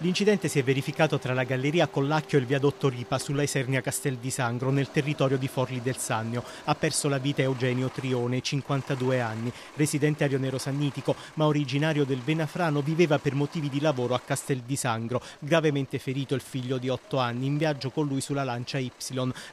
L'incidente si è verificato tra la galleria Collacchio e il viadotto Ripa sulla Isernia Castel di Sangro nel territorio di Forli del Sannio. Ha perso la vita Eugenio Trione, 52 anni, residente a Rionero Sannitico, ma originario del Venafrano, viveva per motivi di lavoro a Castel di Sangro. Gravemente ferito il figlio di 8 anni, in viaggio con lui sulla lancia Y.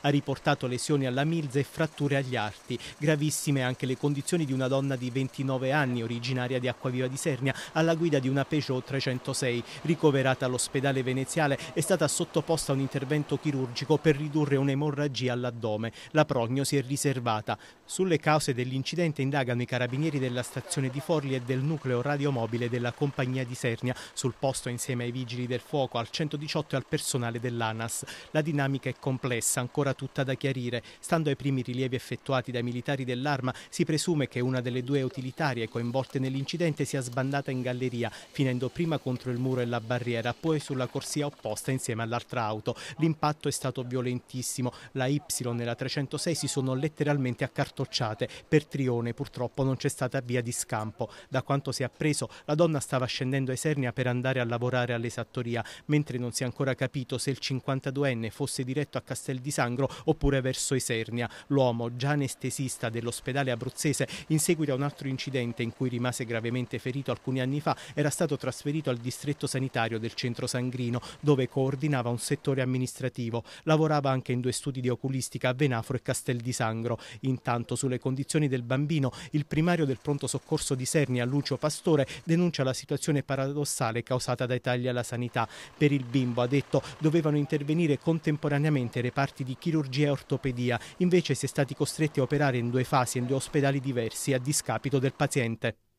Ha riportato lesioni alla milza e fratture agli arti. Gravissime anche le condizioni di una donna di 29 anni, originaria di Acquaviva di Sernia, alla guida di una Peugeot 306, ricoverata ricoverata all'ospedale veneziale, è stata sottoposta a un intervento chirurgico per ridurre un'emorragia all'addome. La prognosi è riservata. Sulle cause dell'incidente indagano i carabinieri della stazione di Forli e del nucleo radiomobile della compagnia di Sernia, sul posto insieme ai vigili del fuoco, al 118 e al personale dell'ANAS. La dinamica è complessa, ancora tutta da chiarire. Stando ai primi rilievi effettuati dai militari dell'arma, si presume che una delle due utilitarie coinvolte nell'incidente sia sbandata in galleria, finendo prima contro il muro e la barriera era poi sulla corsia opposta insieme all'altra auto. L'impatto è stato violentissimo. La Y e la 306 si sono letteralmente accartocciate. Per Trione purtroppo non c'è stata via di scampo. Da quanto si è appreso, la donna stava scendendo a Esernia per andare a lavorare all'esattoria, mentre non si è ancora capito se il 52enne fosse diretto a Castel di Sangro oppure verso Esernia. L'uomo, già anestesista dell'ospedale abruzzese, in seguito a un altro incidente in cui rimase gravemente ferito alcuni anni fa, era stato trasferito al distretto sanitario del del centro sangrino, dove coordinava un settore amministrativo. Lavorava anche in due studi di oculistica a Venafro e Castel di Sangro. Intanto, sulle condizioni del bambino, il primario del pronto soccorso di Sernia, Lucio Pastore, denuncia la situazione paradossale causata dai tagli alla sanità. Per il bimbo, ha detto, dovevano intervenire contemporaneamente reparti di chirurgia e ortopedia, invece si è stati costretti a operare in due fasi in due ospedali diversi a discapito del paziente.